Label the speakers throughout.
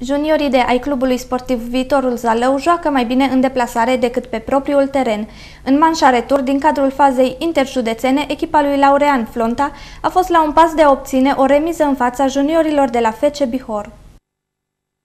Speaker 1: Juniorii de ai clubului sportiv Viitorul Zalău joacă mai bine în deplasare decât pe propriul teren. În manșa retur, din cadrul fazei interjudețene, echipa lui Laurean Flonta a fost la un pas de a obține o remiză în fața juniorilor de la FC Bihor.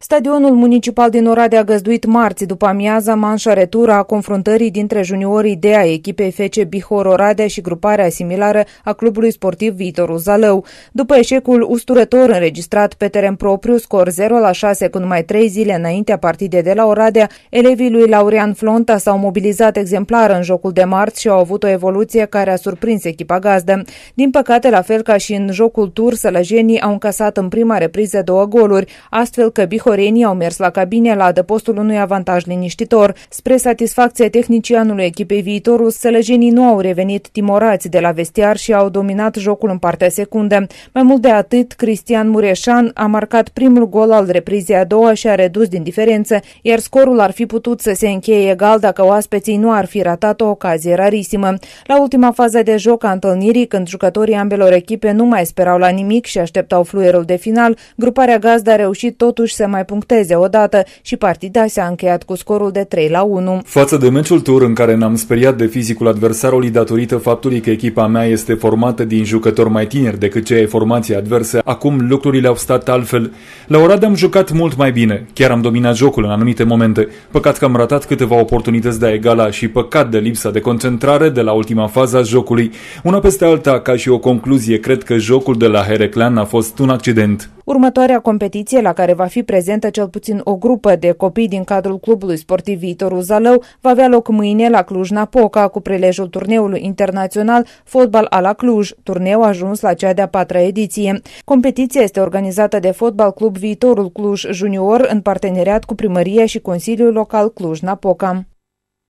Speaker 2: Stadionul municipal din Oradea a găzduit marți după amiaza manșa retura a confruntării dintre juniorii de a echipei FC Bihor Oradea și gruparea similară a clubului sportiv Viitorul Zalău. După eșecul usturător înregistrat pe teren propriu, scor 0 la 6 cu numai 3 zile înaintea partidei de la Oradea, elevii lui Laurian Flonta s-au mobilizat exemplar în jocul de marți și au avut o evoluție care a surprins echipa gazdă. Din păcate, la fel ca și în jocul tur, sălăjenii au încasat în prima repriză două goluri, astfel că Bihor Corenii au mers la cabine la adăpostul unui avantaj liniștitor. Spre satisfacția tehnicianului echipei viitorul, sălăjenii nu au revenit timorați de la vestiar și au dominat jocul în partea secundă. Mai mult de atât, Cristian Mureșan a marcat primul gol al reprizei a doua și a redus din diferență, iar scorul ar fi putut să se încheie egal dacă oaspeții nu ar fi ratat o ocazie rarisimă. La ultima fază de joc a întâlnirii, când jucătorii ambelor echipe nu mai sperau la nimic și așteptau fluierul de final, gruparea gazda a reușit totuși să mai mai puncteze odată și partida s-a încheiat cu scorul de 3 la 1.
Speaker 3: Față de meciul tur în care ne-am speriat de fizicul adversarului datorită faptului că echipa mea este formată din jucători mai tineri decât cei ai formației adverse, acum lucrurile au stat altfel. La ora am jucat mult mai bine, chiar am dominat jocul în anumite momente. Păcat că am ratat câteva oportunități de a egala și păcat de lipsa de concentrare de la ultima fază a jocului. Una peste alta, ca și o concluzie, cred că jocul de la Hereclan a fost un accident.
Speaker 2: Următoarea competiție la care va fi prezentă cel puțin o grupă de copii din cadrul clubului sportiv Viitorul Zalău va avea loc mâine la Cluj-Napoca cu prelejul turneului internațional Fotbal ala Cluj, turneu ajuns la cea de-a patra ediție. Competiția este organizată de Fotbal Club Viitorul Cluj Junior în parteneriat cu primăria și Consiliul Local Cluj-Napoca.